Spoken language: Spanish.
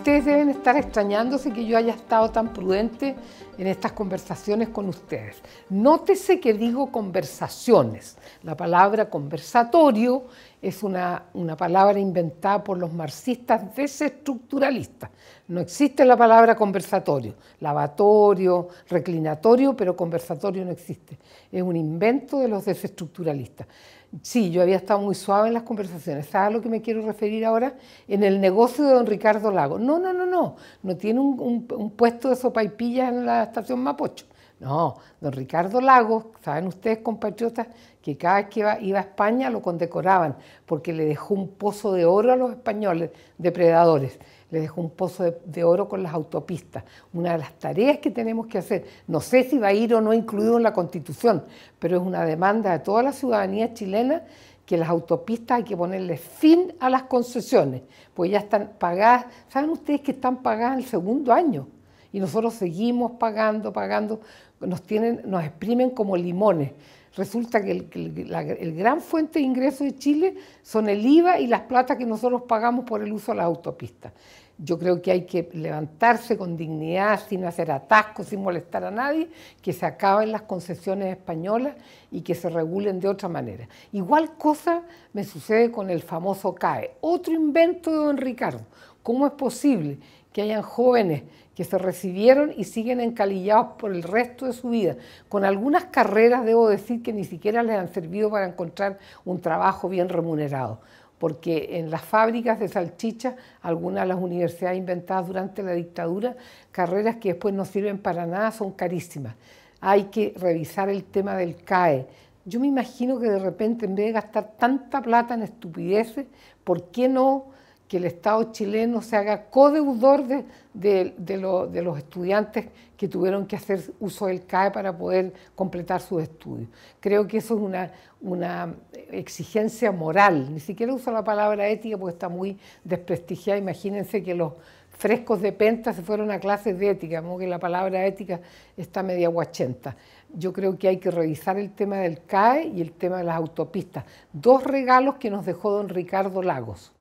ustedes deben estar extrañándose que yo haya estado tan prudente en estas conversaciones con ustedes. Nótese que digo conversaciones. La palabra conversatorio es una, una, palabra inventada por los marxistas desestructuralistas. No existe la palabra conversatorio, lavatorio, reclinatorio, pero conversatorio no existe. Es un invento de los desestructuralistas. Sí, yo había estado muy suave en las conversaciones. ¿Sabes a lo que me quiero referir ahora? En el negocio de don Ricardo Lago. No, no, no, no. No tiene un, un, puesto de pillas en la estación Mapocho. No, don Ricardo Lagos, saben ustedes, compatriotas, que cada vez que iba, a España lo condecoraban porque le dejó un pozo de oro a los españoles depredadores, le dejó un pozo de, oro con las autopistas. Una de las tareas que tenemos que hacer, no sé si va a ir o no incluido en la Constitución, pero es una demanda de toda la ciudadanía chilena que las autopistas hay que ponerle fin a las concesiones, pues ya están pagadas, saben ustedes que están pagadas el segundo año y nosotros seguimos pagando, pagando, nos, tienen, nos exprimen como limones. Resulta que el, la, gran fuente de ingreso de Chile son el IVA y las platas que nosotros pagamos por el uso de las autopistas. Yo creo que hay que levantarse con dignidad, sin hacer atascos, sin molestar a nadie, que se acaben las concesiones españolas y que se regulen de otra manera. Igual cosa me sucede con el famoso CAE, otro invento de don Ricardo. ¿Cómo es posible que hayan jóvenes que se recibieron y siguen encalillados por el resto de su vida, con algunas carreras, debo decir, que ni siquiera les han servido para encontrar un trabajo bien remunerado, porque en las fábricas de salchichas, algunas de las universidades inventadas durante la dictadura, carreras que después no sirven para nada, son carísimas. Hay que revisar el tema del CAE, yo me imagino que de repente, en vez de gastar tanta plata en estupideces, ¿por qué no que el Estado chileno se haga codeudor de, los estudiantes que tuvieron que hacer uso del CAE para poder completar sus estudios. Creo que eso es una, exigencia moral, ni siquiera uso la palabra ética porque está muy desprestigiada. Imagínense que los frescos de Penta se fueron a clases de ética, como que la palabra ética está media guachenta. Yo creo que hay que revisar el tema del CAE y el tema de las autopistas. Dos regalos que nos dejó don Ricardo Lagos.